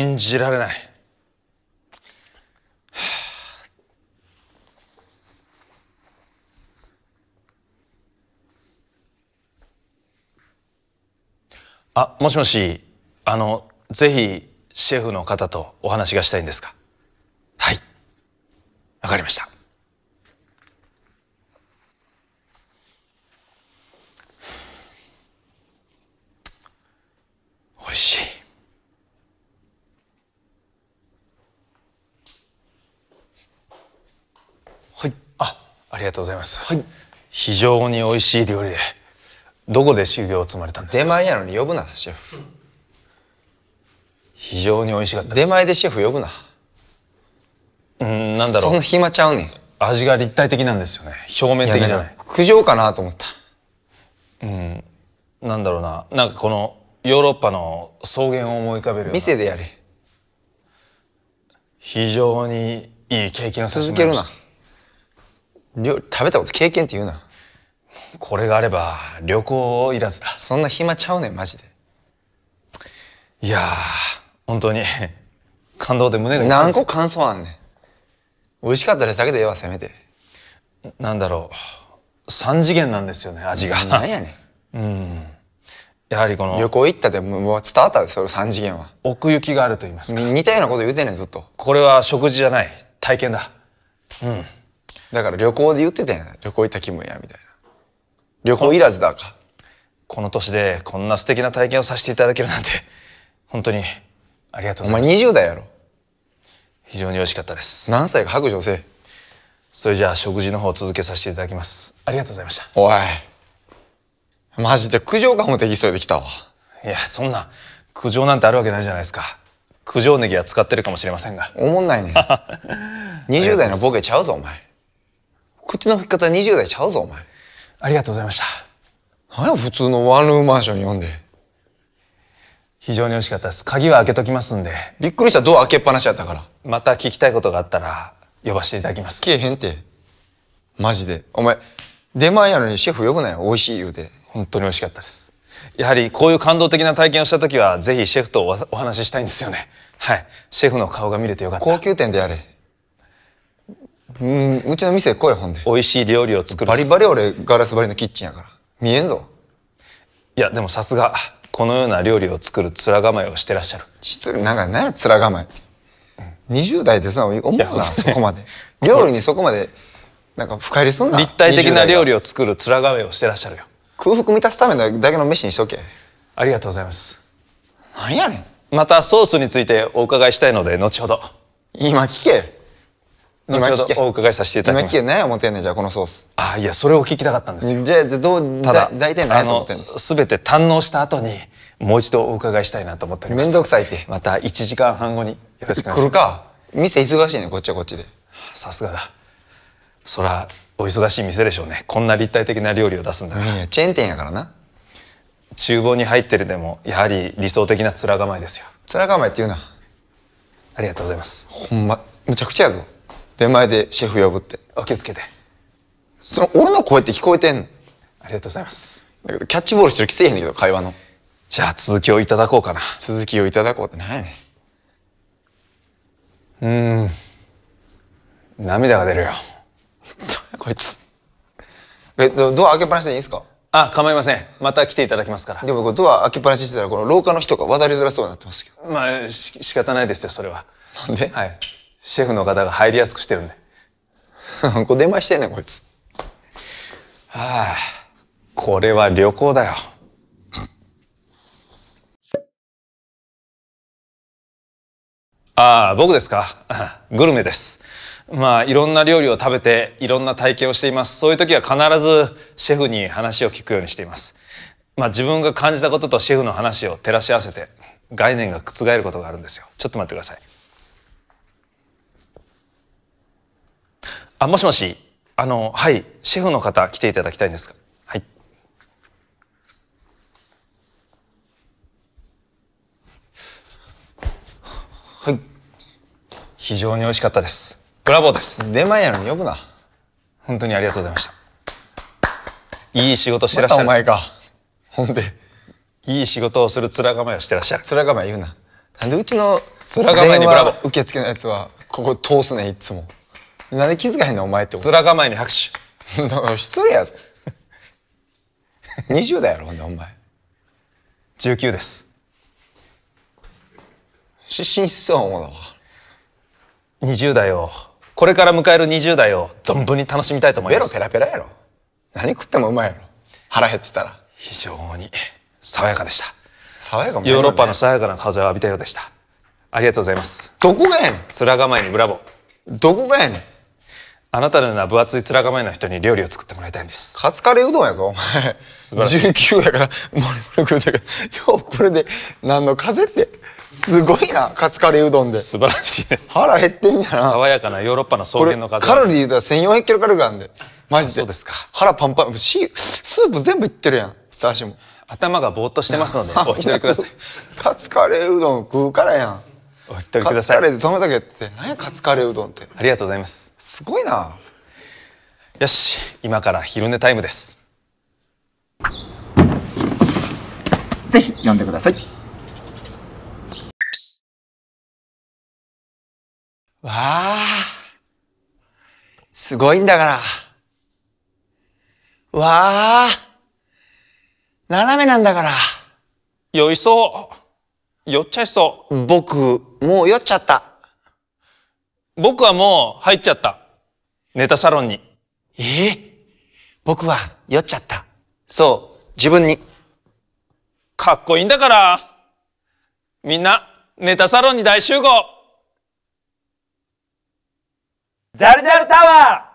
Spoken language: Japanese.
信じられない、はあ、あ、もしもし、あの、ぜひシェフの方とお話がしたいんですかはい。わかりました。ありがとうございます、はい、非常に美味しい料理でどこで修行を積まれたんです出前やのに呼ぶなシェフ非常に美味しかった出前でシェフ呼ぶなうんなんだろうその暇ちゃうねん味が立体的なんですよね表面的じゃない苦情かなと思ったうんなんだろうななんかこのヨーロッパの草原を思い浮かべる店でやれ非常にいい経験をさせてもらいました続けるな食べたこと経験って言うなこれがあれば旅行いらずだそんな暇ちゃうねんマジでいやー本当に 感動で胸が何個感想あんねん美味しかったですだけでええわせめてなんだろう三次元なんですよね味がなんやねん うんやはりこの旅行行ったでもう伝わったでそれ三次元は奥行きがあると言いますか似たようなこと言うてんねんずっとこれは食事じゃない体験だうんだから旅行で言ってたやん旅行行った気分やみたいな旅行いらずだかこの年でこんな素敵な体験をさせていただけるなんて本当にありがとうございますお前20代やろ非常に美味しかったです何歳か白状せそれじゃあ食事の方を続けさせていただきますありがとうございましたおいマジで苦情かもできそうできたわいやそんな苦情なんてあるわけないじゃないですか苦情ネギは使ってるかもしれませんがおもんないね20 代のボケちゃうぞお前こっちの吹き方20代ちゃうぞお前ありがとうございました何や普通のワンルームマンションに呼んで非常に美味しかったです鍵は開けときますんでびっくりしたドア開けっぱなしやったからまた聞きたいことがあったら呼ばせていただきます聞けへんてマジでお前出前やのにシェフ呼ぶなよ美味しい言うて本当に美味しかったですやはりこういう感動的な体験をした時はぜひシェフとお話ししたいんですよねはいシェフの顔が見れてよかった高級店であれうんうちの店来いほんで美味しい料理を作るバリバリ俺ガラス張りのキッチンやから見えんぞいやでもさすがこのような料理を作る面構えをしてらっしゃる失礼なんかね面構えって20代でさ思うなそこまで 料理にそこまでなんか深入りすんな立体的な料理を作る面構えをしてらっしゃるよ空腹満たすためだけの飯にしとけありがとうございますなんやねんまたソースについてお伺いしたいので後ほど今聞け後ほどお伺いさせていただきます。今聞け何やてんねじゃこのソース。あいやそれを聞きたかったんですよ。じゃあどうただ大体何やと思ってんの。すべて堪能した後にもう一度お伺いしたいなと思っております。面倒くさいって。また1時間半後によろしくお願いします。来るか。店忙しいねこっちはこっちで。さすがだ。そらお忙しい店でしょうね。こんな立体的な料理を出すんだから。いやチェーン店やからな。厨房に入ってるでもやはり理想的な面構えですよ。面構えって言うな。ありがとうございます。ほんまむちゃくちゃやぞ。出前でシェフ呼ぶってお気をつけてその俺の声って聞こえてんのありがとうございますだけどキャッチボールしてる気せえへんねんけど会話のじゃあ続きをいただこうかな続きをいただこうって何いねんん涙が出るよ こいつえドア開けっぱなしでいいんすかあ構いませんまた来ていただきますからでもドア開けっぱなししてたらこの廊下の人が渡りづらそうになってますけどまあし仕方ないですよそれはなんではいシェフの方が入りやすくしてるんで。ご出前してんねこいつ。はあ、これは旅行だよ。ああ、僕ですか グルメです。まあ、いろんな料理を食べて、いろんな体験をしています。そういう時は必ずシェフに話を聞くようにしています。まあ、自分が感じたこととシェフの話を照らし合わせて、概念が覆ることがあるんですよ。ちょっと待ってください。あ、もしもし。あの、はい。シェフの方来ていただきたいんですかはい。はい。非常に美味しかったです。ブラボーです。出前やのに呼ぶな。本当にありがとうございました。いい仕事してらっしゃる。ま、お前か。ほんで。いい仕事をする面構えをしてらっしゃる。面構え言うな。なんでうちの面構えにブラボー。受付のやつは、ここ通すね、いつも。なんで気づかへんのお前って面構えに拍手だから失礼やぞ20代やろほんでお前19です失神しそう思うわ20代をこれから迎える20代を存分に楽しみたいと思いますベロペラペラやろ何食ってもうまいやろ腹減ってたら非常に爽やかでした爽やかも、ね、ヨーロッパの爽やかな風を浴びたようでしたありがとうございますどこがやねん面構えにブラボーどこがやねんあなたのような分厚い面構えの人に料理を作ってもらいたいんですカツカレーうどんやぞお前19やからもリもリ食うたけどようこれで何の風ってすごいなカツカレーうどんで素晴らしいです腹減ってんじゃな爽やかなヨーロッパの草原の風カロリーで言うたら1400キロカロリーなんでマジでそうですか腹パンパンしスープ全部いってるやんだしも頭がぼーっとしてますのでお一人ください カツカレーうどん食うからやんお引き取りくださいカツカレーで止めたけって何やカツカレーうどんってありがとうございますすごいなよし今から昼寝タイムですぜひ読んでくださいわあすごいんだからわあ斜めなんだからよいそう酔っちゃいそう。僕、もう酔っちゃった。僕はもう入っちゃった。ネタサロンに。ええ僕は酔っちゃった。そう、自分に。かっこいいんだから。みんな、ネタサロンに大集合。ジャルジャルタワー